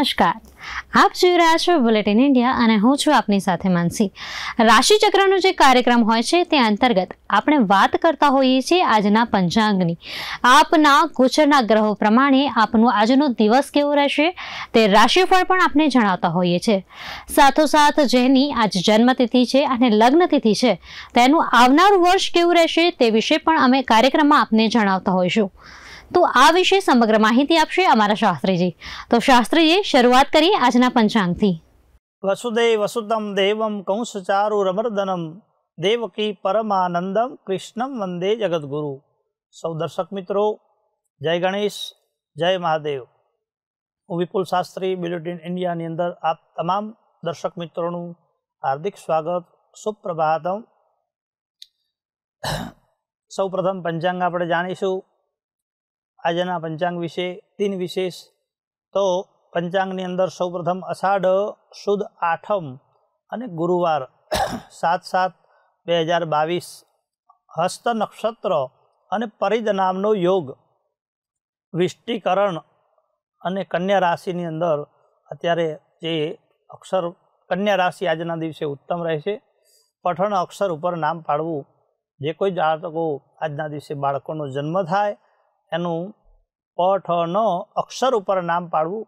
નમસ્કાર આપ જોઈ રહ્યા છો બુલેટિન ઇન્ડિયા અને હું છું આપની સાથે માનસી રાશિચક્રનો જે કાર્યક્રમ હોય છે તે અંતર્ગત આપણે વાત કરતા હોઈએ છીએ આજના પંચાંગની આપના ગોચરના ગ્રહો પ્રમાણે આપનો આજનો દિવસ કેવો રહેશે તે રાશિફળ પણ આપણે જણાવતા હોઈએ છીએ સાથોસાથ જેની આજ જન્મતિથિ છે અને લગ્નતિથિ છે તેનું આવનારું વર્ષ કેવું રહેશે તે વિશે પણ અમે કાર્યક્રમમાં આપને જણાવતા હોઈશું તો આ વિશે સમગ્ર માહિતી આપશે અમારા શાસ્ત્રીજી તો શાસ્ત્રીજી શરૂઆત કરીએ આજના પંચાંગથી વસુદેવ વસુતમ દેવમ કંસ ચારુ રમર્દનમ દેવકી પરમાનંદમ કૃષ્ણમ વંદે જગદગુરુ સૌ દર્શક મિત્રો જય ગણેશ જય મહાદેવ હું વિપુલ શાસ્ત્રી બુલેટિન ઇન્ડિયાની અંદર આપ તમામ દર્શક મિત્રોનું હાર્દિક સ્વાગત સુપ્રભાતમ સૌ પ્રથમ પંચાંગ આપણે જાણીશું આજના પંચાંગ વિશે ત્રણ વિશેષ તો પંચાંગની અંદર સૌપ્રથમ અષાઢ સુદ આઠમ અને ગુરુવાર 7 7 2022 હસ્ત નક્ષત્ર અને પરિદ નામનો યોગ વિષ્ટિકરણ અને કન્યા રાશિની અંદર અત્યારે જે અક્ષર કન્યા રાશિ આજના દિવસે ઉત્તમ રહેશે પઠન અક્ષર ઉપર નામ પાડવું જે કોઈ જાતકો આજના દિવસે બાળકોનો જન્મ થાય એનું પઠનો અક્ષર ઉપર નામ પાડવું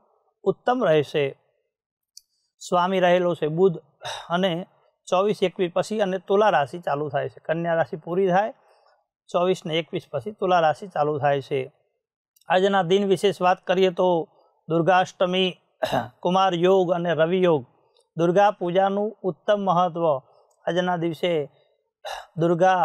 ઉત્તમ રહેશે સ્વામી રહેલો છે બુધ અને ચોવીસ એકવીસ પછી અને તુલા રાશિ ચાલુ થાય છે કન્યા રાશિ પૂરી થાય ચોવીસ ને એકવીસ પછી તુલા રાશિ ચાલુ થાય છે આજના દિન વિશેષ વાત કરીએ તો દુર્ગાષ્ટમી કુમાર યોગ અને રવિ યોગ દુર્ગા પૂજાનું ઉત્તમ મહત્ત્વ આજના દિવસે દુર્ગા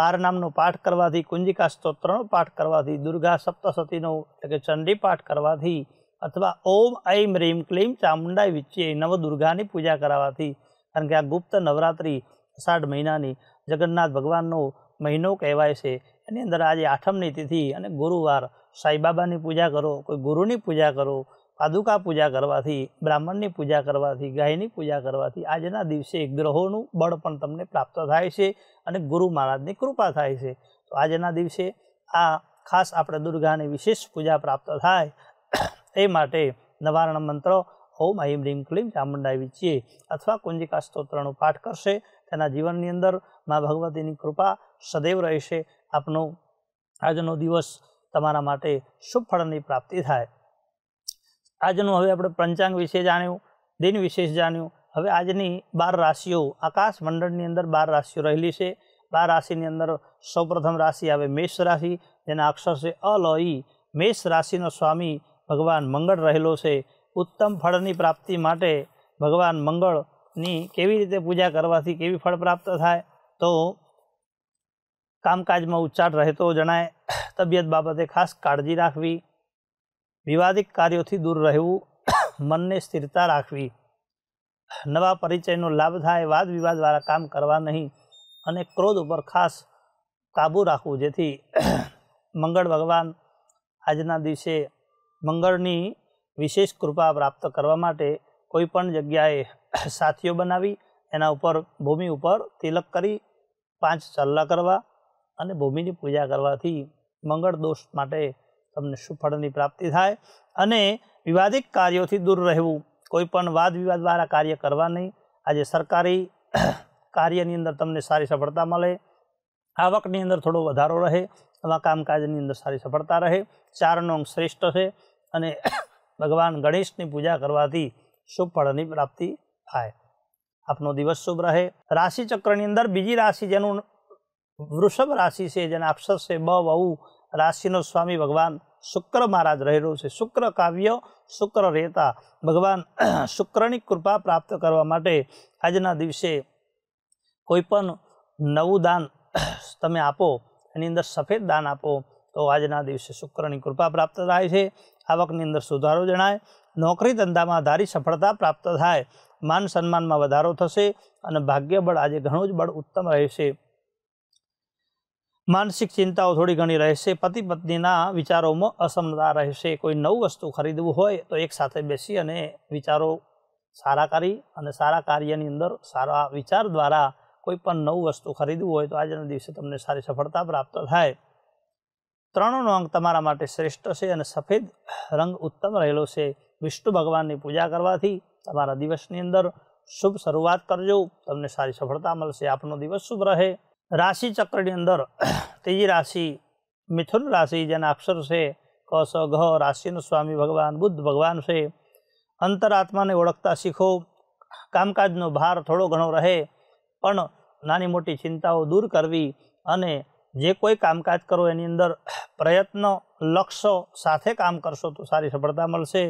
12 નામનો પાઠ करवाધી કુંજિકા સ્તોત્રનો પાઠ करवाધી દુર્ગા સપ્ત સતીનો એટલે કે ચંડી પાઠ करवाધી અથવા ૐ અઈ મરીમ ક્લીમ ચામુંડા વિચ્ચે નવ દુર્ગાની પૂજા કરાવતી કારણ કે આ ગુપ્ત નવરાત્રીષાડ મહિનાની જગન્નાથ ભગવાનનો મહિનો કહેવાય છે એની અંદર આજે આઠમની તિથિ અને ગુરુવાર સાઈબાબાની પૂજા કરો કોઈ ગુરુની પૂજા કરો અદુકા પૂજા કરવાથી બ્રાહ્મણની પૂજા કરવાથી ગાયની પૂજા કરવાથી આજના દિવસે એક ગ્રહોનું બળ પણ તમને પ્રાપ્ત થાય છે અને ગુરુ મહારાજની કૃપા થાય છે તો આજના દિવસે આ ખાસ આપડે દુર્ગાને વિશેષ પૂજા પ્રાપ્ત થાય એ માટે નવરણ મંત્ર હોમ હિમ રીમ ક્લીમ શામંડાઈ વિચ્ે અથવા કોંજી કા સ્તોત્રનું પાઠ કરશે તેના જીવનની અંદર માં ભગવતીની કૃપા સદેવ રહેશે આપનો આજનો દિવસ તમારા માટે શુભ ફળની પ્રાપ્તિ થાય આજનો હવે આપણે પંચાંગ વિશે જાણ્યું દિન વિશેષ જાણ્યું હવે આજની 12 રાશિઓ આકાશ મંડળની અંદર 12 રાશિઓ રહેલી છે 12 રાશિની અંદર સૌપ્રથમ રાશિ આવે મેષ રાશિ તેના અક્ષર છે અ લો ઈ મેષ રાશિનો સ્વામી ભગવાન મંગળ રહેલો છે ઉત્તમ ફળની પ્રાપ્તિ માટે ભગવાન મંગળની કેવી રીતે પૂજા કરવાથી કેવી ફળ પ્રાપ્ત થાય તો કામકાજમાં ઉચ્ચ આડ રહે તો જણાએ તબિયત બાબતે ખાસ કાળજી રાખવી વિવાદિક કાર્યોથી દૂર રહેવું મનને સ્થિરતા રાખવી નવા પરિચયનો લાભ થાય વાદ વિવાદવાળા કામ કરવા નહીં અને ક્રોધ ઉપર ખાસ કાબૂ રાખવું જેથી મંગળ ભગવાન આજના દિવસે મંગળની વિશેષ કૃપા પ્રાપ્ત કરવા માટે કોઈ પણ જગ્યાએ સાથીઓ બનાવી એના ઉપર ભૂમિ ઉપર તિલક કરી પાંચ ચલ્લા કરવા અને ભૂમિની પૂજા કરવાથી મંગળ દોષ માટે તમને સુફળની પ્રાપ્તિ થાય અને વિવાદાક કાર્યો થી દૂર રહેવું કોઈ પણ वाद વિવાદ વગર કાર્ય કરવા નહી આ જે સરકારી કાર્યની અંદર તમને સારી સફળતા મળે આવક ની અંદર થોડો વધારો રહે તમારું કામકાજ ની અંદર સારી સફળતા રહે ચારનોંગ શ્રેષ્ઠ છે અને ભગવાન ગણેશ ની પૂજા કરવાથી સુફળની પ્રાપ્તિ થાય આપનો દિવસ શુભ રહે રાશિ ચક્ર ની અંદર બીજી રાશિ જેનો વૃષભ રાશિ છે જનાપ્સસ સે બ બઉ રાશિનો સ્વામી ભગવાન શુક્ર મહારાજ રહેલો છે શુક્ર કાવ્ય શુક્ર રેતા ભગવાન શુક્રની કૃપા પ્રાપ્ત કરવા માટે આજના દિવસે કોઈ પણ નવદાન તમે આપો એની અંદર સફેદ દાન આપો તો આજના દિવસે શુક્રની કૃપા પ્રાપ્ત થાય છે આવકની અંદર સુધારો જણાય નોકરી ધંધામાં આધારી સફળતા પ્રાપ્ત થાય માન સન્માનમાં વધારો થશે અને ભાગ્ય બળ આજે ઘણો જ બળ ઉત્તમ રહેશે માનસિક ચિંતાઓ થોડી ઘણી રહેશે પતિ પત્નીના વિચારોમાં અસમન્તા રહેશે કોઈ નવ વસ્તુ ખરીદવું હોય તો એક સાથે બેસી અને વિચારો સારાકારી અને સારા કાર્યની અંદર સારા વિચાર દ્વારા કોઈપણ નવ વસ્તુ ખરીદવું હોય તો આજનો દિવસ તમને સારી સફળતા પ્રાપ્ત થાય ત્રણો નો અંક તમારા માટે શ્રેષ્ઠ છે અને સફેદ રંગ ઉત્તમ રહેશે વિષ્ണു ભગવાનની પૂજા કરવાથી તમારા દિવસની અંદર શુભ શરૂઆત કરજો તમને સારી સફળતા મળશે આપનો દિવસ શુભ રહે राशि चक्र ની અંદર તીજી રાશિ મિથુન રાશિ જન અક્ષર સે કસઘ રાશિન સ્વામી ભગવાન બુદ્ધ ભગવાન સે અંતરાત્માને ઓળખતા શીખો કામકાજ નો ભાર થોડો ઘણો રહે પણ નાની મોટી ચિંતાઓ દૂર કરવી અને જે કોઈ કામકાજ કરો એની અંદર પ્રયત્ન લક્ષો સાથે કામ કરશો તો સારી સફળતા મળશે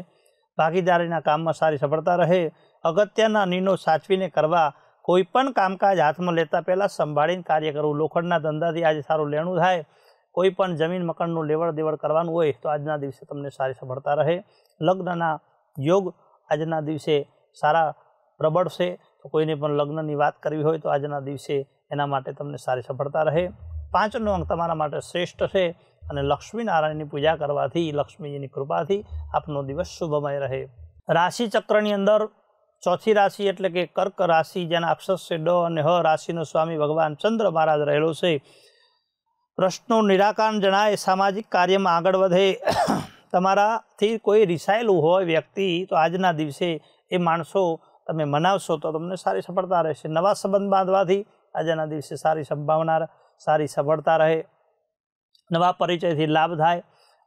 ભાગીદારી ના કામમાં સારી સફળતા રહે અગત્યના નીનો સાચીને કરવા કોઈપણ કામકાજ હાથમાં લેતા પહેલા સંભાળીને કાર્ય કરો લોખંડના ધંધાથી આજ સારું લેણું થાય કોઈ પણ જમીન મકાનનો લેવડદેવડ કરવાનો હોય તો આજના દિવસે તમને સારી સબળતા રહે લગ્નના યોગ આજના દિવસે સારા પ્રબળ છે તો કોઈને પણ લગ્નની વાત કરવી હોય તો આજના દિવસે એના માટે તમને સારી સબળતા રહે 5 નો अंक તમારા માટે શ્રેષ્ઠ છે અને લક્ષ્મીનારાયણની પૂજા કરવાથી લક્ષ્મીજીની કૃપાથી આપનો દિવસ શુભમય રહે રાશિ ચક્રની અંદર ચોથી રાશિ એટલે કે કર્ક રાશિ જેના અક્ષસ્ય ડો અને હ રાશિનો સ્વામી ભગવાન ચંદ્ર મહારાજ રહેલો છે પ્રશ્નો નિરાકામ જણાય સામાજિક કાર્યમાં આગળ વધે તમારા થી કોઈ રિસાયલુ હોય વ્યક્તિ તો આજના દિવસે એ માણસો તમે મનાવશો તો તમને સારી સફળતા રહેશે નવા સંબંધ બંધવા થી આજના દિવસે સારી સંભાવના સારી સફળતા રહે નવા પરિચય થી લાભ થાય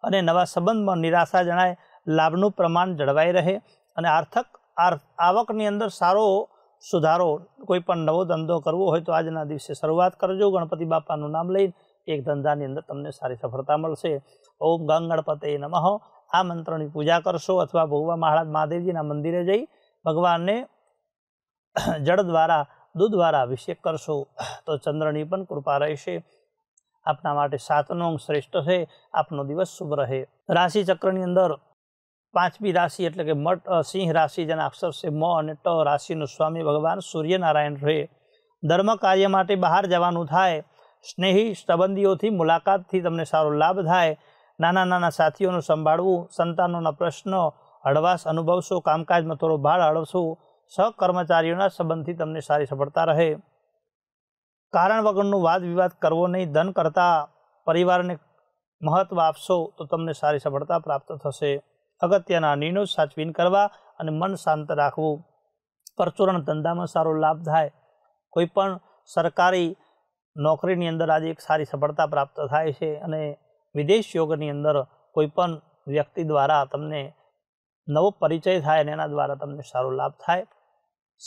અને નવા સંબંધમાં નિરાશા જણાય લાભનું પ્રમાણ જળવાય રહે અને આર્થક આવકની અંદર સારો સુધારો કોઈ પણ નવો ધંધો કરવો હોય તો આજના દિવસે શરૂઆત કરજો ગણપતિ બાપાનું નામ લઈને એક ધંધાની અંદર તમને સારી સફળતા મળશે ઓમ ગંગ ગણપતે નમઃ આ મંત્રની પૂજા કરશો અથવા ભગવાન મહારાજ મહાદેવજીના મંદિરે જઈ ભગવાનને જળ દ્વારા દૂધ દ્વારા અભિષેક કરશો તો ચંદ્રની પણ કૃપા રહેશે આપના માટે સાતનો અંગ શ્રેષ્ઠ છે આપનો દિવસ શુભ રહે રાશિ ચક્રની અંદર पांचवी राशि એટલે કે મ સિંહ રાશિ જેને અક્ષર સે મ અને ટ રાશિનો સ્વામી ભગવાન સૂર્યનારાયણ રહે ધર્મ કાર્ય માટે બહાર જવાનું થાય સ્નેહી સ્તાવધીઓ થી મુલાકાત થી તમને સારું લાભ થાય નાના નાના સાથીઓ નું સંભાળવું સંતાનો ના પ્રશ્નો હડવાસ અનુભવ સુ કામકાજ માં થોડો ભાર હડવ સુ સહ કર્મચારીઓ ના સંબંધ થી તમને સારી સફળતા રહે કારણ વગર નું वाद विवाद કરવો નહીં ધન કરતા પરિવાર ને મહત્વ આપશો તો તમને સારી સફળતા પ્રાપ્ત થશે અગત્યના નિર્ણયો સાચવીને કરવા અને મન શાંત રાખવું પરચુરણ ધંધામાં સારો લાભ થાય કોઈ પણ સરકારી નોકરીની અંદર આજે એક સારી સફળતા પ્રાપ્ત થાય છે અને વિદેશ યોગની અંદર કોઈ પણ વ્યક્તિ દ્વારા તમને નવો પરિચય થાય અને એના દ્વારા તમને સારો લાભ થાય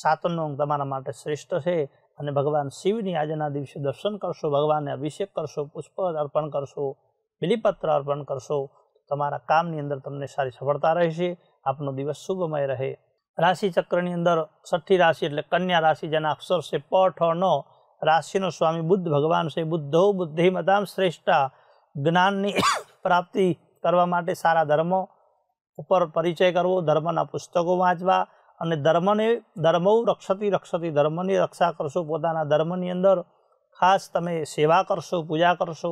સાતમનો અંક તમારા માટે શ્રેષ્ઠ છે અને ભગવાન શિવની આજના દિવસે દર્શન કરશો ભગવાનને અભિષેક કરશો પુષ્પ અર્પણ કરશો બિલીપત્ર અર્પણ કરશો તમારું કામ ની અંદર તમને સારી સફળતા રહેશે આપનો દિવસ શુભમય રહે રાશિ ચક્ર ની અંદર 6ઠ્ઠી રાશિ એટલે કન્યા રાશિના અક્ષર સે પઠો નો રાશિનો સ્વામી બુદ્ધ ભગવાન સે બુદ્ધો બુદ્ધિમદામ શ્રેષ્ઠા જ્ઞાન ની પ્રાપ્તિ કરવા માટે સારા ધર્મો ઉપર પરિચય કરો ધર્મના પુસ્તકો વાંચવા અને ધર્મને ધર્મો रक्षति रक्षति ધર્મને રક્ષા કરશો પોતાના ધર્મને અંદર ખાસ તમે સેવા કરશો પૂજા કરશો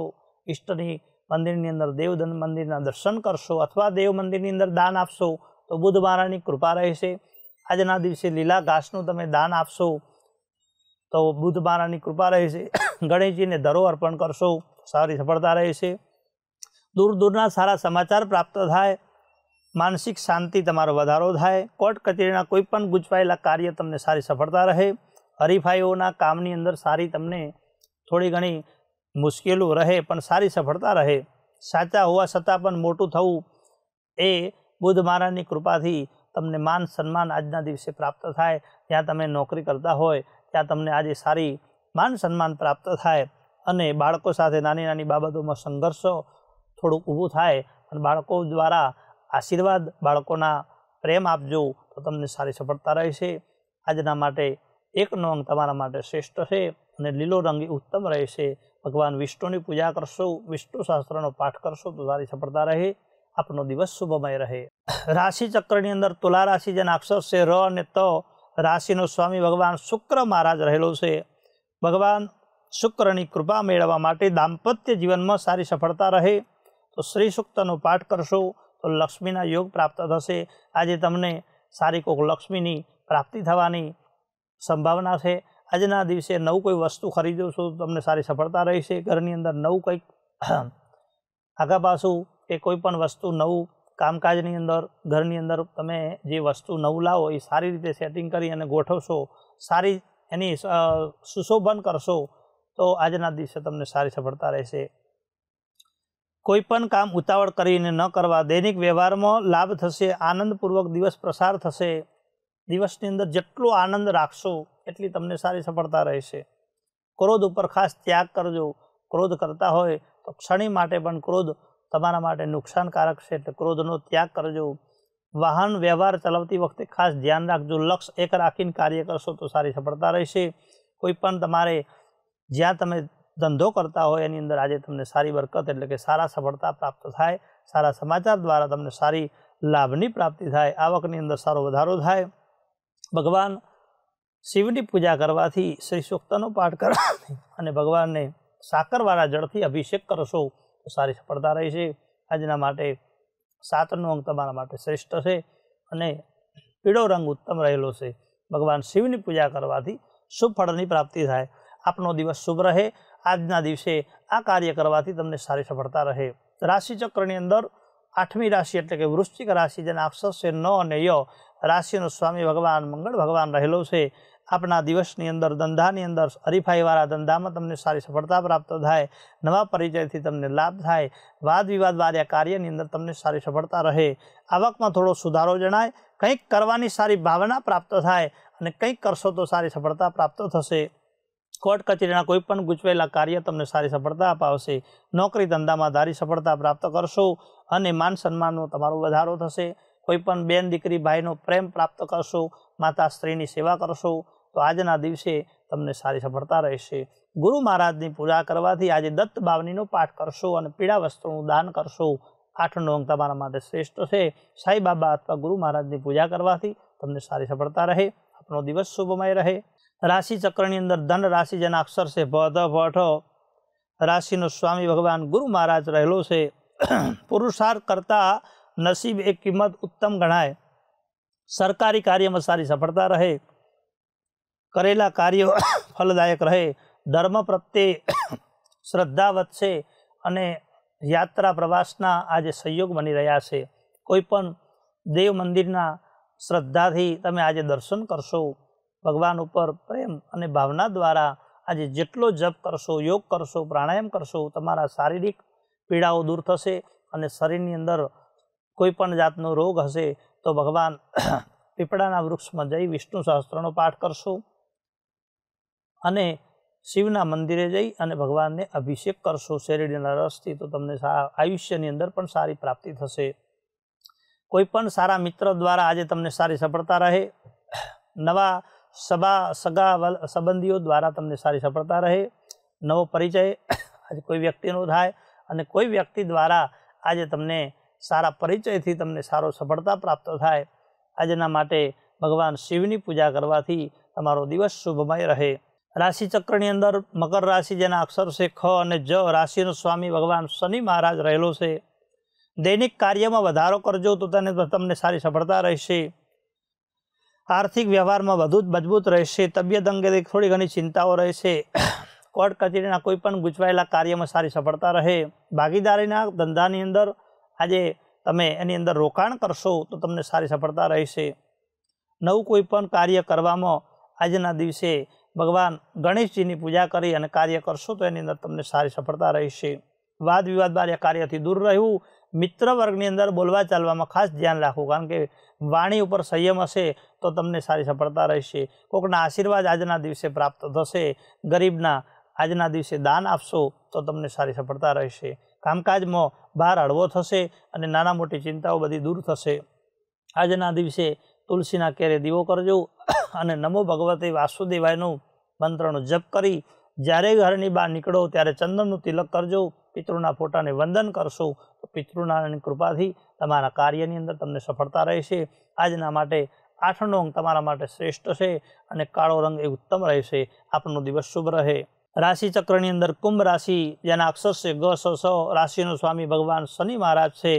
ઇષ્ટની મંદિરની અંદર દેવ મંદિરના દર્શન કરશો અથવા દેવ મંદિરની અંદર દાન આપશો તો બુદ્ધ મહારાજની કૃપા રહેશે આજના દિવસે લીલા ઘાસનું તમે દાન આપશો તો બુદ્ધ મહારાજની કૃપા રહેશે ગણેશજીને દરો અર્પણ કરશો સારી સફળતા રહેશે દૂર દૂરના સારા સમાચાર પ્રાપ્ત થાય માનસિક શાંતિ તમારો વધારો થાય કોર્ટ કચેરીના કોઈ પણ ગૂંચવાયેલા કાર્ય તમને સારી સફળતા રહે હરીફાઈઓના કામની અંદર સારી તમને થોડી ઘણી મુશ્કેલ હો રહે પણ સારી સફળતા રહે સાચા હોવા સતા પણ મોટુ થઉ એ બુદ્ધ મહારાજ ની કૃપા થી તમને માન સન્માન આજ ના દિવસે પ્રાપ્ત થાય ત્યા તમે નોકરી કરતા હોય ત્યા તમને આજે સારી માન સન્માન પ્રાપ્ત થાય અને બાળકો સાથે નાની નાની બાબતો માં સંઘર્ષો થોડું ઉભો થાય અને બાળકો દ્વારા આશીર્વાદ બાળકો ના પ્રેમ આપજો તો તમને સારી સફળતા રહે છે આજ ના માટે એક નોમ તમારા માટે શિષ્ટ છે અને લીલો રંગ ઉત્તમ રહેશે ભગવાન વિષ્ણુની પૂજા કરશો વિષ્ણુ શાસ્ત્રનો પાઠ કરશો તો સારી સફળતા રહે આપનો દિવસ શુભમય રહે રાશિ ચક્રની અંદર તુલા રાશિ જે નાક્ષત્ર છે ર અને ત રાશિનો સ્વામી ભગવાન શુક્ર મહારાજ રહેલો છે ભગવાન શુક્રની કૃપા મેળવવા માટે દાંપત્ય જીવનમાં સારી સફળતા રહે તો શ્રી સુક્તનો પાઠ કરશો તો લક્ષ્મીના યોગ પ્રાપ્ત થશે આજે તમને સારી કોઈ લક્ષ્મીની પ્રાપ્તિ થવાની સંભાવના છે આજના દિવસે નવ કોઈ વસ્તુ ખરીદો છો તમને સારી સફળતા રહેશે ઘરની અંદર નવ કોઈ આગા પાસો એ કોઈ પણ વસ્તુ નવ કામકાજની અંદર ઘરની અંદર તમે જે વસ્તુ નવ લાવો એ સારી રીતે સેટિંગ કરી અને ગોઠવશો સારી એની સુશોભન કરશો તો આજના દિવસે તમને સારી સફળતા રહેશે કોઈ પણ કામ ઉતાવળ કરીને ન કરવા દૈનિક વ્યવહારમાં લાભ થશે આનંદપૂર્વક દિવસ પસાર થશે દિવસની અંદર જેટલો આનંદ રાખશો એટલે તમને સારી સફળતા રહેશે ક્રોધ ઉપર ખાસ ત્યાગ કરજો ક્રોધ કરતા હોય તો ક્ષણ માટે પણ ક્રોધ તમારા માટે નુકસાનકારક છે એટલે ક્રોધનો ત્યાગ કરજો વાહન વ્યવહાર ચલાવતી વખતે ખાસ ધ્યાન રાખજો લક્ષ એક રાખીને કાર્ય કરશો તો સારી સફળતા રહેશે કોઈ પણ તમારે જ્યાં તમે ધંધો કરતા હોય એની અંદર આજે તમને સારી બરકત એટલે કે સારા સફળતા પ્રાપ્ત થાય સારા સમાચાર દ્વારા તમને સારી લાભની પ્રાપ્તિ થાય આવકની અંદર સારો વધારો થાય ભગવાન 70 પૂજા કરવાથી શ્રી સૂક્તનો પાઠ કરવા અને ભગવાનને સાકરવાળા જળથી અભિષેક કરશો તો સારી સફળતા રહેશે આજના માટે સાતનો અંગ તમારા માટે શ્રેષ્ઠ છે અને પીળો રંગ ઉત્તમ રહેશે ભગવાન શિવની પૂજા કરવાથી શુભ ફળની પ્રાપ્તિ થાય આપનો દિવસ શુભ રહે આજનો દિવસે આ કાર્ય કરવાથી તમને સારી સફળતા રહે રાશિ ચક્રની અંદર આઠમી રાશિ એટલે કે વૃશ્ચિક રાશિ જેને આપસસે ન અને ય રાશિનો સ્વામી ભગવાન મંગળ ભગવાન રહેલો છે अपना दिवस ની અંદર ધંધા ની અંદર અરિફાઈ વાળા ધંધા માં તમને સારી સફળતા પ્રાપ્ત થાય નવા પરિચય થી તમને લાભ થાય वाद વિવાદ વારિયા કાર્ય ની અંદર તમને સારી સફળતા રહે આવક માં થોડો સુધારો જણાય કંઈક કરવાની સારી ભાવના પ્રાપ્ત થાય અને કંઈક કરશો તો સારી સફળતા પ્રાપ્ત થશે કોટ કચેરી ના કોઈ પણ ગૂંચવેલા કાર્ય તમને સારી સફળતા પ્રાપ્ત આવશે નોકરી ધંધા માં ધારી સફળતા પ્રાપ્ત કરશો અને માન સન્માન નું તમારું વધારો થશે કોઈ પણ બેન દીકરી ભાઈ નો પ્રેમ પ્રાપ્ત કરશો માતા સ્ત્રી ની સેવા કરશો તો આજના દિવસે તમે સારી સફળતા રહે છે ગુરુ મહારાજની પૂજા કરવાથી આજે દત્ત બાવનીનો પાઠ કરશો અને પીડા વસ્તુનો દાન કરશો આઠનો અંક તમારા માટે શ્રેષ્ઠ છે સાઈબાબા અથવા ગુરુ મહારાજની પૂજા કરવાથી તમને સારી સફળતા રહે આપનો દિવસ શુભમય રહે રાશિ ચક્રની અંદર ધન રાશિના અક્ષર છે બ ધ ભઠો રાશિનો સ્વામી ભગવાન ગુરુ મહારાજ રહેલો છે પુરુષાર્થ કરતા નસીબ એક કિંમત ઉત્તમ ગણાય સરકારી કાર્યમાં સારી સફળતા રહે કરેલા કાર્ય ફળદાયક રહે ધર્મ પ્રત્યે શ્રદ્ધા વત્સે અને યાત્રા પ્રવાસના આ જે સહયોગ બની રહ્યા છે કોઈ પણ દેવ મંદિરના શ્રદ્ધાથી તમે આજે દર્શન કરશો ભગવાન ઉપર પ્રેમ અને ભાવના દ્વારા આજે જેટલો જપ કરશો યોગ કરશો પ્રાણાયામ કરશો તમારું શારીરિક પીડાઓ દૂર થશે અને શરીરની અંદર કોઈ પણ જાતનો રોગ હશે તો ભગવાન પીપળાના વૃક્ષમાં જય વિષ્ણુ શાસ્ત્રનો પાઠ કરશો અને શિવના મંદિરે જઈ અને ભગવાનને અભિષેક કરશો શરીડે ના રસથી તો તમને આયુષ્યની અંદર પણ સારી પ્રાપ્તિ થશે કોઈ પણ સારા મિત્રો દ્વારા આજે તમને સારી સફળતા રહે નવા સભા સગા સબંધિઓ દ્વારા તમને સારી સફળતા રહે નવો પરિચય કોઈ વ્યક્તિનો થાય અને કોઈ વ્યક્તિ દ્વારા આજે તમને સારા પરિચય થી તમને સારો સફળતા પ્રાપ્ત થાય આજના માટે ભગવાન શિવની પૂજા કરવાથી તમારો દિવસ શુભમય રહે રાશિ ચક્ર ની અંદર મકર રાશિ જેના અક્ષર છે ખ અને જ રાશિનો સ્વામી ભગવાન શનિ મહારાજ રહેલો છે દૈનિક કાર્યમાં વધારે કરજો તો તમને તમને સારી સફળતા રહેશે આર્થિક વ્યવહારમાં બધું જ મજબૂત રહેશે તબ્ય દંગે થોડી ઘણી ચિંતાઓ રહેશે કોડ કચેરીના કોઈ પણ गुજવાયેલા કાર્યમાં સારી સફળતા રહે ભાગીદારીના ધંધાની અંદર આજે તમે એની અંદર રોકાણ કરશો તો તમને સારી સફળતા રહેશે નવું કોઈ પણ કાર્ય કરવામાં આજના દિવસે ભગવાન ગણેશજીની પૂજા કરી અને કાર્ય કરશો તો એની અંદર તમને સારી સફળતા રહેશે વાદ વિવાદ બાર એ કાર્યથી દૂર રહ્યું મિત્ર વર્ગની અંદર બોલવા ચાલવામાં ખાસ ધ્યાન રાખવું કારણ કે વાણી ઉપર સંયમ હશે તો તમને સારી સફળતા રહેશે કોકના આશીર્વાદ આજના દિવસે પ્રાપ્ત થશે ગરીબના આજના દિવસે દાન આપશો તો તમને સારી સફળતા રહેશે કામકાજમાં ભાર હળવો થશે અને નાના મોટી ચિંતાઓ બધી દૂર થશે આજના દિવસે તુલસીના કેરે દીવો કરજો અને નમો ભગવતે વાસુદેવાયનું मंत्रનો જપ કરી જારે ઘરની બહાર નીકળો ત્યારે ચંદનનો તિલક કરજો પિતૃના ફોટાને વંદન કરશો તો પિતૃના આની કૃપાથી તમારા કાર્યની અંદર તમને સફળતા રહેશે આજના માટે આઠનો અંગ તમારા માટે શ્રેષ્ઠ છે અને કાળો રંગ એ ઉત્તમ રહેશે આપનો દિવસ શુભ રહે રાશિ ચક્રની અંદર કુંભ રાશિ જેના અક્ષર છે ગ સો સો રાશિનો સ્વામી ભગવાન શનિ મહારાજ છે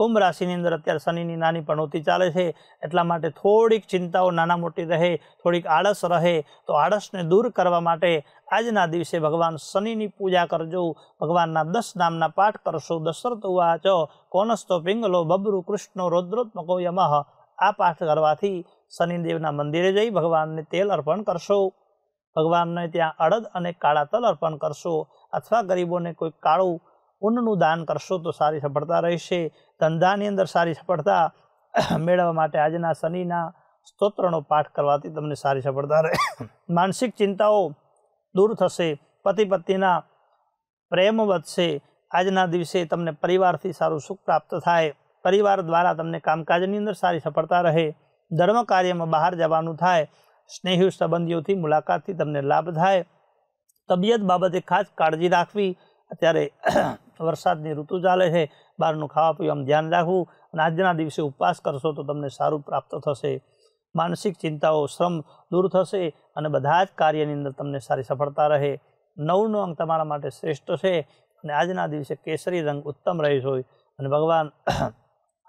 કુંભ રાશિની અંદર અત્યારે શનિની નાની પણોતી ચાલે છે એટલા માટે થોડીક ચિંતાઓ નાના મોટી રહે થોડીક આળસ રહે તો આળસને દૂર કરવા માટે આજના દિવસે ભગવાન શનિની પૂજા કરજો ભગવાનના દસ નામના પાઠ કરશો દશરથ ઉવાચ કોનસ્તો પિંગલો બબરુ કૃષ્ણો રૌદ્રોત્મકો યમઃ આ પાઠ કરવાથી શનિદેવના મંદિરે જઈ ભગવાનને તેલ અર્પણ કરશો ભગવાનને ત્યાં અડદ અને કાળા તલ અર્પણ કરશો અથવા ગરીબોને કોઈ કાળું उननु दान करसो तो सारी सफलता रहे से तन्धानी अंदर सारी सफलता મેળવા માટે આજના શનિના સ્તોત્રનો પાઠ કરવાથી તમને સારી સફળતા રહે માનસિક ચિંતાઓ દૂર થશે પતિ પત્નીના પ્રેમ વધશે આજના દિવસે તમને પરિવારથી સારું સુખ પ્રાપ્ત થાય પરિવાર દ્વારા તમને કામકાજની અંદર સારી સફળતા રહે ધર્મ કાર્યમાં બહાર જવાનું થાય સ્નેહીય સંબંધ્યો થી મુલાકાત થી તમને લાભ થાય તબિયત બાબતે ખાસ કાળજી રાખવી અત્યારે વરસાદની ઋતુ ચાલે છે બહારનું ખાવા પીવા ધ્યાન રાખવું અને આજના દિવસે ઉપવાસ કરશો તો તમને સારું પ્રાપ્ત થશે માનસિક ચિંતાઓ શ્રમ દૂર થશે અને બધા જ કાર્યની અંદર તમને સારી સફળતા રહે નવનો અંક તમારા માટે શ્રેષ્ઠ છે અને આજના દિવસે કેસરી રંગ ઉત્તમ રહે હોય અને ભગવાન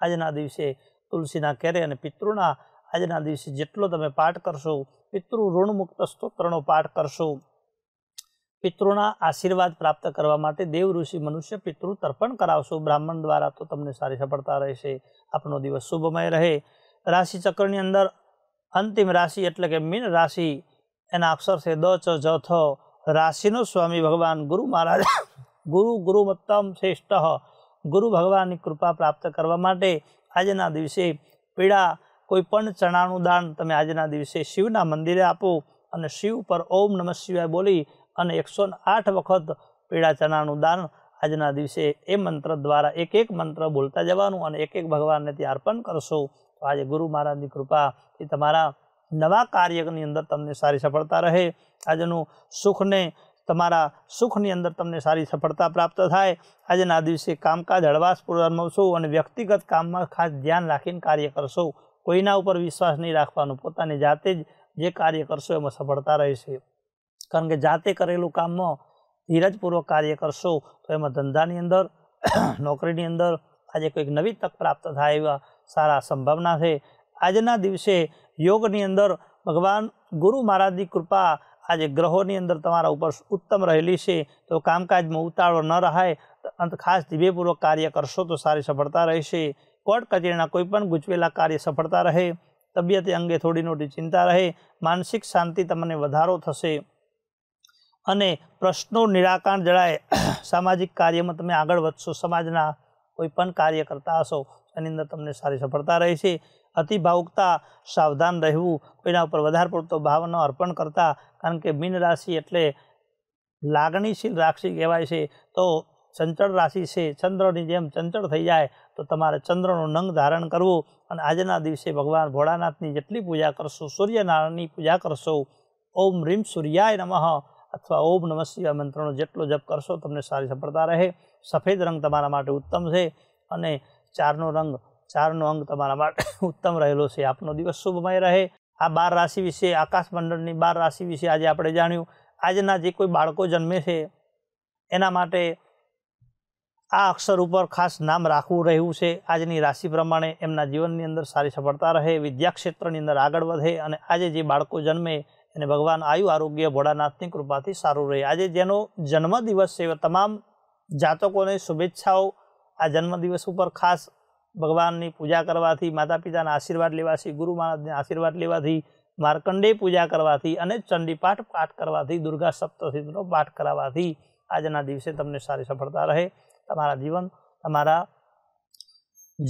આજના દિવસે તુલસીના કેરે અને પિતૃના આજના દિવસે જેટલો તમે પાઠ કરશો પિતૃ ઋણમુક્ત સ્તોત્રનો પાઠ કરશો પિતૃના આશીર્વાદ પ્રાપ્ત કરવા માટે દેવ ઋષિ મનુષ્ય પિતૃ તર્પણ કરાવશો બ્રાહ્મણ દ્વારા તો તમને સારી સપડતા રહેશે આપનો દિવસ શુભમય રહે રાશિ ચક્રની અંદર અંતિમ રાશિ એટલે કે મિન રાશિ એના અક્ષર છે દ ચ જ થા રાશિનો સ્વામી ભગવાન ગુરુ મહારાજ ગુરુ ગુરુમતમ શ્રેષ્ઠઃ ગુરુ ભગવાનની કૃપા પ્રાપ્ત કરવા માટે આજના દિવસે પીડા કોઈપણ ચણાનો દાન તમે આજના દિવસે શિવના મંદિરે આપો અને શિવ પર ૐ નમઃ શિવાય બોલી અને 108 વખત પીળા ચનાનુંદાન આજના દિવસે એ મંત્ર દ્વારા એક એક મંત્ર બોલતા જવાનું અને એક એક ભગવાનને તે અર્પણ કરશું તો આજે ગુરુ મહારાજની કૃપા કે તમારા નવા કાર્યની અંદર તમને સારી સફળતા રહે આજનો સુખને તમારા સુખની અંદર તમને સારી સફળતા પ્રાપ્ત થાય આજના દિવસે કામકાજ હળવાસ પૂરમાં સુ અને વ્યક્તિગત કામમાં ખાસ ધ્યાન રાખીને કાર્ય કરશો કોઈના ઉપર વિશ્વાસ ન રાખવાનું પોતાની જાતે જ જે કાર્ય કરશો એમાં સફળતા રહેશે તમને જાતે કરેલું કામમાં ધીરજપૂર્વક કાર્ય કરશો તો એમાં ધંધાની અંદર નોકરીની અંદર આજે કોઈક નવી તક પ્રાપ્ત થાય વા સારા સંભાવના છે આજના દિવસે યોગની અંદર ભગવાન ગુરુ મહારાજની કૃપા આજે ગ્રહોની અંદર તમારા ઉપર ઉત્તમ રહેલી છે તો કામકાજમાં ઉતારો ન રહે અંત ખાસ ધીબેપૂર્વક કાર્ય કરશો તો સારી સફળતા રહેશે કોટ કટીરના કોઈ પણ ગૂંચવેલા કાર્ય સફળતા રહે તબિયતે અંગે થોડી નોટી ચિંતા રહે માનસિક શાંતિ તમને વધારે થશે અને પ્રશ્નો નિરાકાણ ધરાયે સામાજિક કાર્યમાં તમે આગળ વધશો સમાજના કોઈ પણ કાર્યકર્તા હશો અને એમાં તમને સારી સફળતા રહેશે અતિ ભાવુકતા સાવધાન રહેવું એના પર વધારે પડતો ભાવનો અર્પણ કરતા કારણ કે મિન રાશિ એટલે લાગણીશીલ રાશિ કહેવાય છે તો સંતળ રાશિ છે ચંદ્રની જેમ સંતળ થઈ જાય તો તમારે ચંદ્રનો નંગ ધારણ કરવો અને આજના દિવસે ભગવાન ભોળાનાથની જેટલી પૂજા કરશો સૂર્યનારાયણની પૂજા કરશો ઓમ રીમ સૂર્યાય નમઃ તવા ઓમ નમસ્કાર મંત્રનો જેટલો જપ કરશો તમને સારી સફળતા રહે સફેદ રંગ તમારા માટે ઉત્તમ છે અને ચારનો રંગ ચારનો અંગ તમારા માટે ઉત્તમ રહેલો છે આપનો દિવસ શુભ મય રહે આ 12 રાશિ વિશે આકાશ મંડળની 12 રાશિ વિશે આજે આપણે જાણ્યું આજના જે કોઈ બાળકો જન્મે છે એના માટે આ અક્ષર ઉપર ખાસ નામ રાખવું રહ્યું છે આજની રાશિ પ્રમાણે એમના જીવનની અંદર સારી સફળતા રહે વિદ્યા ક્ષેત્રની અંદર આગળ વધે અને આજે જે બાળકો જન્મે અને ભગવાન આયુ આરોગ્ય ભોળાનાથની કૃપાથી સારું રહે આજે જેનો જન્મદિવસ છે એવા તમામ જાતકોને શુભેચ્છાઓ આ જન્મદિવસ ઉપર ખાસ ભગવાનની પૂજા કરવાથી માતા પિતાના આશીર્વાદ લેવાથી ગુરુ મહારાજના આશીર્વાદ લેવાથી માર્કંડેય પૂજા કરવાથી અને ચંડીપાઠ પાઠ કરવાથી દુર્ગા સપ્તશતીનો પાઠ કરાવવાથી આજના દિવસે તમને સારી સફળતા રહે તમારા જીવન તમારા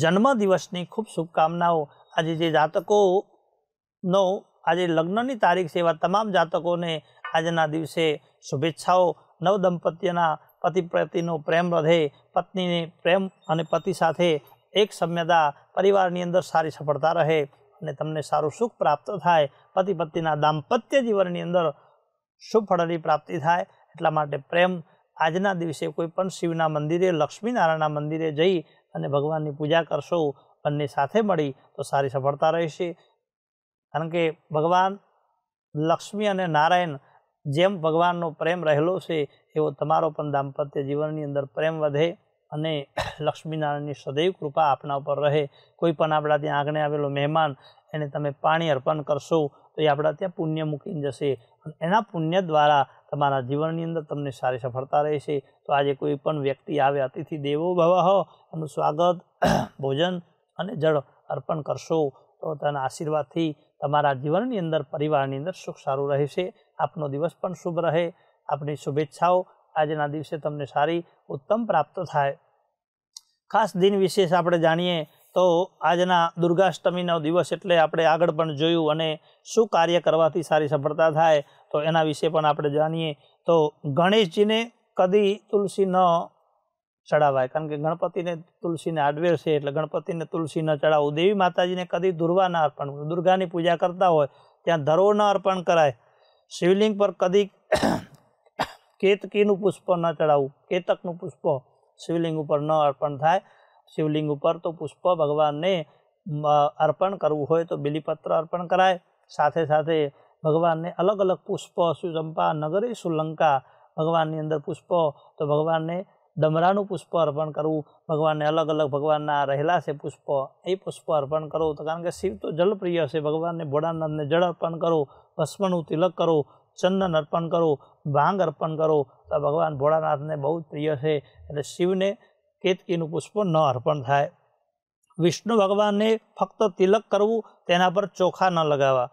જન્મદિવસની ખૂબ શુભકામનાઓ આજે જે જાતકોનો આજે લગ્નની તારીખ છે વા તમામ જાતકોને આજના દિવસે શુભેચ્છાઓ નવ દંપતીના પતિ-પત્નીનો પ્રેમ રહે પત્નીને પ્રેમ અને પતિ સાથે એક સમેદા પરિવારની અંદર સારી સફળતા રહે અને તમને સારું સુખ પ્રાપ્ત થાય પતિ-પત્નીના દામપત્યજીવનની અંદર સુફળની પ્રાપ્તિ થાય એટલા માટે પ્રેમ આજના દિવસે કોઈ પણ શિવના મંદિરે લક્ષ્મીનારાના મંદિરે જઈ અને ભગવાનની પૂજા કરશો અને સાથે મળી તો સારી સફળતા રહેશે કારણ કે ભગવાન લક્ષ્મી અને નારાયણ જેમ ભગવાનનો પ્રેમ રહેલો છે એવો તમારો પણ દાંપત્ય જીવનની અંદર પ્રેમ વધે અને લક્ષ્મીનારાયણની સદૈવ કૃપા આપના ઉપર રહે કોઈ પણ આપણા ત્યાં આંગણે આવેલો મહેમાન એને તમે પાણી અર્પણ કરશો તો એ આપણા ત્યાં પુણ્ય મૂકીને જશે એના પુણ્ય દ્વારા તમારા જીવનની અંદર તમને સારી સફળતા રહેશે તો આજે કોઈ પણ વ્યક્તિ આવે અતિથિ દેવો ભવ એનું સ્વાગત ભોજન અને જળ અર્પણ કરશો તો તેના આશીર્વાદથી તમારું જીવન ની અંદર પરિવાર ની અંદર સુખ સારું રહે છે આપનો દિવસ પણ શુભ રહે આપની શુભેચ્છાઓ આજ ના દિવસે તમને સારી ઉત્તમ પ્રાપ્ત થાય ખાસ દિન વિશેષ આપણે જાણીએ તો આજ ના દુર્ગાષ્ટમી નો દિવસ એટલે આપણે આગળ પણ જોઈયું અને શું કાર્ય કરવાથી સારી સફળતા થાય તો એના વિશે પણ આપણે જાણીએ તો ગણેશજીને કદી તુલસી ન चढ़ाવાય કારણ કે ગણપતિ ને તુલસી ને આડવેલ છે એટલે ગણપતિ ને તુલસી ના ચડાવું દેવી માતાજી ને કદી દુર્વા ના અર્પણું દુર્ગા ની પૂજા કરતા હોય ત્યાં દરવ ના અર્પણ કરાય શિવલિંગ પર કદી કેતકી નું પુષ્પ ના ચડાવું કેતક નું પુષ્પ શિવલિંગ ઉપર ન અર્પણ થાય શિવલિંગ ઉપર તો પુષ્પ ભગવાન ને અર્પણ કરવું હોય તો બિલી પત્ર અર્પણ કરાય સાથે સાથે ભગવાન ને અલગ અલગ પુષ્પ સુજંપા નગરી સુલંકા ભગવાન ની અંદર પુષ્પ તો ભગવાન ને ડમરાનું પુષ્પ અર્પણ કરવું ભગવાનને અલગ અલગ ભગવાનના રહેલા છે પુષ્પ એ પુષ્પ અર્પણ કરો તો કારણ કે શિવ તો જલપ્રિય છે ભગવાનને ભોળાનાથને જળ અર્પણ કરો ભસ્મનું તિલક કરો ચંદન અર્પણ કરો ભાંગ અર્પણ કરો તો ભગવાન ભોળાનાથને બહુ જ પ્રિય છે એટલે શિવને કેતકીનું પુષ્પ ન અર્પણ થાય વિષ્ણુ ભગવાનને ફક્ત તિલક કરવું તેના પર ચોખા ન લગાવવા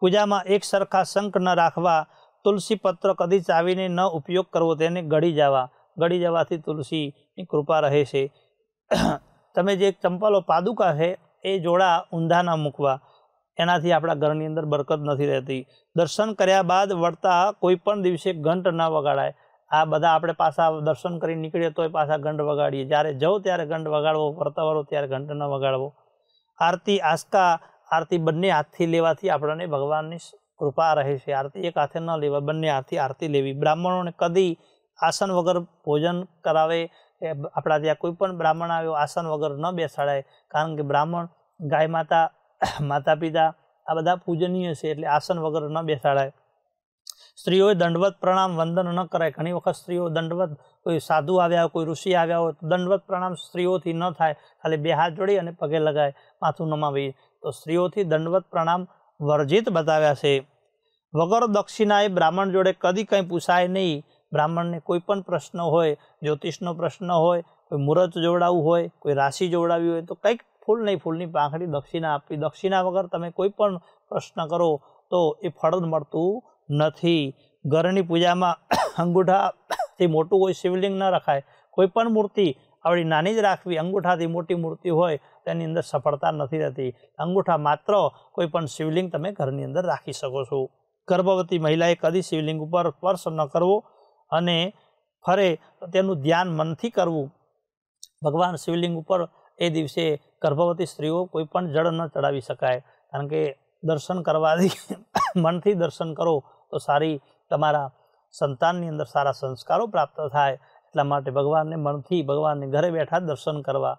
પૂજામાં એક સરખા શંખ ન રાખવા તુલસી પત્ર કદી ચાવીને ન ઉપયોગ કરવો તેને ગળી જવા ગડી જવાથી તુલસી કૃપા રહેશે તમે જે ચંપાલો पादुકા છે એ જોડા ઉંધા ના મુખવા એનાથી આપડા ઘરની અંદર બરકત નથી રહેતી દર્શન કર્યા બાદ વડતા કોઈ પણ દિવસે ઘંટ ના વગાડાય આ બધા આપણે પાછા દર્શન કરીને નીકળ્યો તોય પાછા ઘંડ વગાડીએ જારે જાવ ત્યારે ઘંડ વગાડવો ફરતા વાળો ત્યારે ઘંટ ના વગાડવો આરતી આસ્થા આરતી બંને હાથથી લેવાથી આપણને ભગવાનની કૃપા રહે છે આરતી એક આથે ના લેવા બંને હાથથી આરતી લેવી બ્રાહ્મણોને કદી આસન વગર ભોજન કરાવે કે આપણા ત્યાં કોઈ પણ બ્રાહ્મણ આવ્યો આસન વગર ન બેસાડાય કારણ કે બ્રાહ્મણ ગાય માતા માતા પિતા આ બધા પૂજનીય છે એટલે આસન વગર ન બેસાડાય સ્ત્રીઓએ દંડવત પ્રણામ વંદન ન કરાય ઘણી વખત સ્ત્રીઓ દંડવત કોઈ સાધુ આવ્યા હોય કોઈ ઋષિ આવ્યા હોય તો દંડવત પ્રણામ સ્ત્રીઓથી ન થાય ખાલી બે હાથ જોડી અને પગે લગાય માથું નમાવી તો સ્ત્રીઓથી દંડવત પ્રણામ વર્જિત બતાવ્યા છે વગર દક્ષિણાએ બ્રાહ્મણ જોડે કદી કંઈ પૂછાય નહીં બ્રાહ્મણને કોઈ પણ પ્રશ્ન હોય જ્યોતિષનો પ્રશ્ન હોય કોઈ મૂર્ત જોડાવું હોય કોઈ રાશિ જોડાવવી હોય તો કઈક ફૂલ નહીં ફૂલની પાખડી દક્ષિણા આપવી દક્ષિણા વગર તમે કોઈ પણ પ્રશ્ન કરો તો એ ફળન મળતું નથી ઘરની પૂજામાં અંગુઠાથી મોટું હોય શિવલિંગ ન રાખાય કોઈ પણ મૂર્તિ આવડી નાની જ રાખવી અંગુઠાથી મોટી મૂર્તિ હોય તેની અંદર સફળતા નથી થતી અંગુઠા માત્ર કોઈ પણ શિવલિંગ તમે ઘરની અંદર રાખી શકો છો ગર્ભવતી મહિલાએ કદી શિવલિંગ ઉપર સ્પર્શ ન કરો અને ફરે તેનું ધ્યાન મનથી કરવું ભગવાન શિવલિંગ ઉપર એ દિવસે கர்ப்பવતી સ્ત્રીઓ કોઈ પણ જળ ન ચડાવી શકાય કારણ કે દર્શન કરવાથી મનથી દર્શન કરો તો સારી તમારા સંતાનની અંદર સારા સંસ્કારો પ્રાપ્ત થાય એટલા માટે ભગવાનને મનથી ભગવાનને ઘરે બેઠા દર્શન કરવા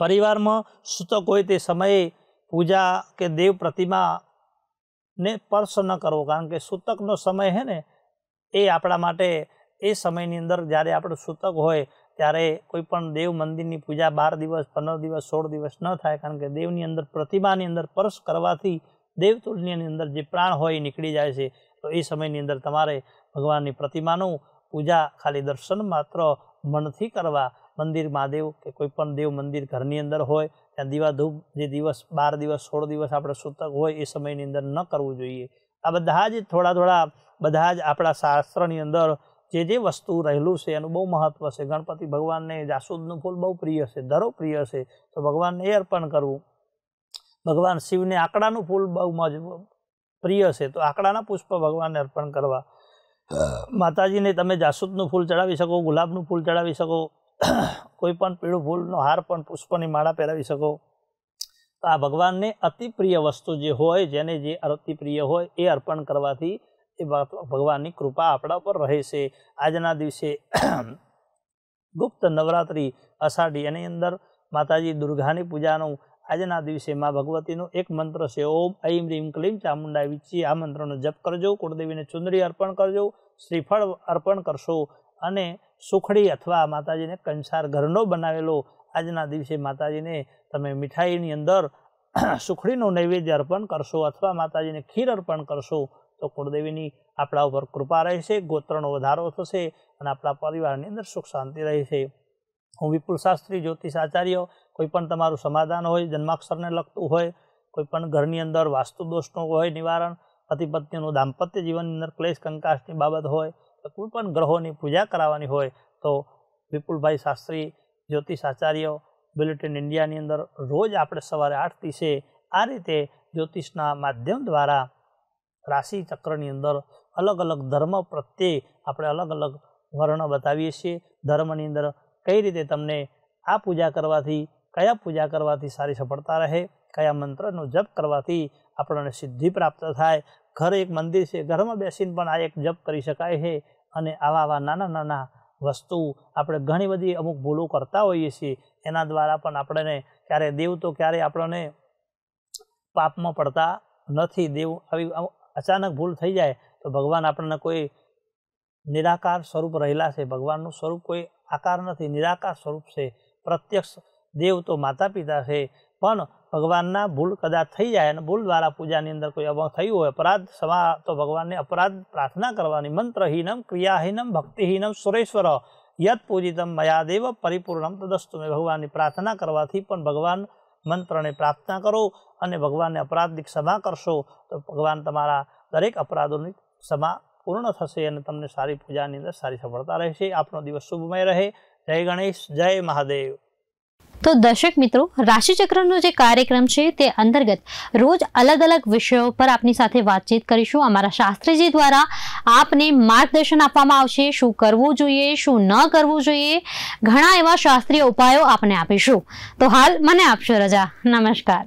પરિવારમાં સુતક હોય તે સમયે પૂજા કે દેવ પ્રતિમા ને સ્પર્શ ન કરો કારણ કે સુતકનો સમય છે ને એ આપણા માટે એ સમયની અંદર જ્યારે આપણે સૂતક હોય ત્યારે કોઈ પણ દેવ મંદિરની પૂજા બાર દિવસ પંદર દિવસ સોળ દિવસ ન થાય કારણ કે દેવની અંદર પ્રતિમાની અંદર સ્પર્શ કરવાથી દેવતુલ્યની અંદર જે પ્રાણ હોય એ નીકળી જાય છે તો એ સમયની અંદર તમારે ભગવાનની પ્રતિમાનું પૂજા ખાલી દર્શન માત્ર મનથી કરવા મંદિર મહાદેવ કે કોઈ પણ દેવ મંદિર ઘરની અંદર હોય ત્યાં દીવાધૂપ જે દિવસ બાર દિવસ સોળ દિવસ આપણે સૂતક હોય એ સમયની અંદર ન કરવું જોઈએ આ બધા જ થોડા થોડા બધા જ આપણા શાસ્ત્રની અંદર જે જે વસ્તુ રહેલું છે એનું બહુ મહત્ત્વ છે ગણપતિ ભગવાનને જાસૂદનું ફૂલ બહુ પ્રિય છે ધરો પ્રિય છે તો ભગવાનને એ અર્પણ કરવું ભગવાન શિવને આંકડાનું ફૂલ બહુ મજ પ્રિય છે તો આંકડાના પુષ્પ ભગવાનને અર્પણ કરવા માતાજીને તમે જાસૂદનું ફૂલ ચડાવી શકો ગુલાબનું ફૂલ ચડાવી શકો કોઈ પણ પીળું ફૂલનો હાર પણ પુષ્પની માળા પહેરાવી શકો તો આ ભગવાનને અતિપ્રિય વસ્તુ જે હોય જેને જે અતિ પ્રિય હોય એ અર્પણ કરવાથી એ ભગવાનની કૃપા આપણા પર રહે છે આજના દિવસે ગુપ્ત નવરાત્રિ અષાઢી એની અંદર માતાજી દુર્ગાની પૂજાનું આજના દિવસે મા ભગવતીનો એક મંત્ર છે ઓમ ઐમ રીમ ક્લીમ ચામુંડા વિચી આ મંત્રનો જપ કરજો કુળદેવીને ચુંદરી અર્પણ કરજો શ્રીફળ અર્પણ કરશો અને સુખડી અથવા માતાજીને કંસાર ઘરનો બનાવેલો આજના દિવસે માતાજીને તમે મીઠાઈની અંદર સુખડીનું નૈવેદ્ય અર્પણ કરશો અથવા માતાજીને ખીર અર્પણ કરશો તો કુળદેવીની આપણા ઉપર કૃપા રહેશે ગોત્રનો વધારો થશે અને આપણા પરિવારની અંદર સુખ શાંતિ રહેશે હું વિપુલ શાસ્ત્રી જ્યોતિષ આચાર્ય કોઈ પણ તમારું સમાધાન હોય જન્માક્ષરને લગતું હોય કોઈ પણ ઘરની અંદર વાસ્તુ દોષનું હોય નિવારણ પતિ પત્નીનું દાંપત્ય જીવનની અંદર ક્લેશ કંકાશની બાબત હોય કોઈ પણ ગ્રહોની પૂજા કરાવવાની હોય તો વિપુલભાઈ શાસ્ત્રી જ્યોતિષ આચાર્ય બુલેટિન ઇન્ડિયાની અંદર રોજ આપણે સવારે આઠથી છે આ રીતે જ્યોતિષના માધ્યમ દ્વારા રાશિ ચક્રની અંદર અલગ અલગ ધર્મ પ્રત્યે આપણે અલગ અલગ વર્ણ બતાવીએ છીએ ધર્મની અંદર કઈ રીતે તમને આ પૂજા કરવાથી કયા પૂજા કરવાથી સારી સફળતા રહે કયા મંત્રનો જપ કરવાથી આપણને સિદ્ધિ પ્રાપ્ત થાય ઘર એક મંદિર છે ઘરમાં બેસીને પણ આ એક જપ કરી શકાય છે અને આવા આવા નાના નાના વસ્તુ આપણે ઘણી બધી અમુક ભૂલો કરતા હોઈએ છીએ એના દ્વારા પણ આપણને ક્યારેય દેવ તો ક્યારેય આપણને પાપમાં પડતા નથી દેવ આવી અચાનક ભૂલ થઈ જાય તો ભગવાન આપણને કોઈ નિરાકાર સ્વરૂપ રહેલા છે ભગવાનનું સ્વરૂપ કોઈ આકાર નથી નિરાકાર સ્વરૂપ છે પ્રત્યક્ષ દેવ તો માતા પિતા છે પણ ભગવાનના ભૂલ કદાચ થઈ જાય અને ભૂલ દ્વારા પૂજાની અંદર કોઈ અવંગ થયું હોય અપરાધ સમા તો ભગવાનને અપરાધ પ્રાર્થના કરવાની મંત્રહીનમ ક્રિયાહીનમ ભક્તિહીનમ સુરેશ્વર યત પૂજિતમ મયાદેવ પરિપૂર્ણમ તદસ્તુ મેં ભગવાનની પ્રાર્થના કરવાથી પણ ભગવાન મંત્રને પ્રાર્થના કરો અને ભગવાનને અપરાધિક ક્ષમા કરશો તો ભગવાન તમારા દરેક અપરાધોની ક્ષમા પૂર્ણ થશે અને તમને સારી પૂજાની અંદર સારી સફળતા રહેશે આપનો દિવસ શુભમય રહે જય ગણેશ જય મહાદેવ તો દર્શક મિત્રો રાશિ ચક્રનો જે કાર્યક્રમ છે તે અંતર્ગત રોજ અલગ અલગ વિષયો પર આપની સાથે વાતચીત કરીશું અમારા શાસ્ત્રીજી દ્વારા આપને માર્ગદર્શન આપવામાં આવશે શું કરવું જોઈએ શું ન કરવું જોઈએ ઘણા એવા શાસ્ત્રીય ઉપાયો આપને આપીશું તો હાલ મને આપશરજા નમસ્કાર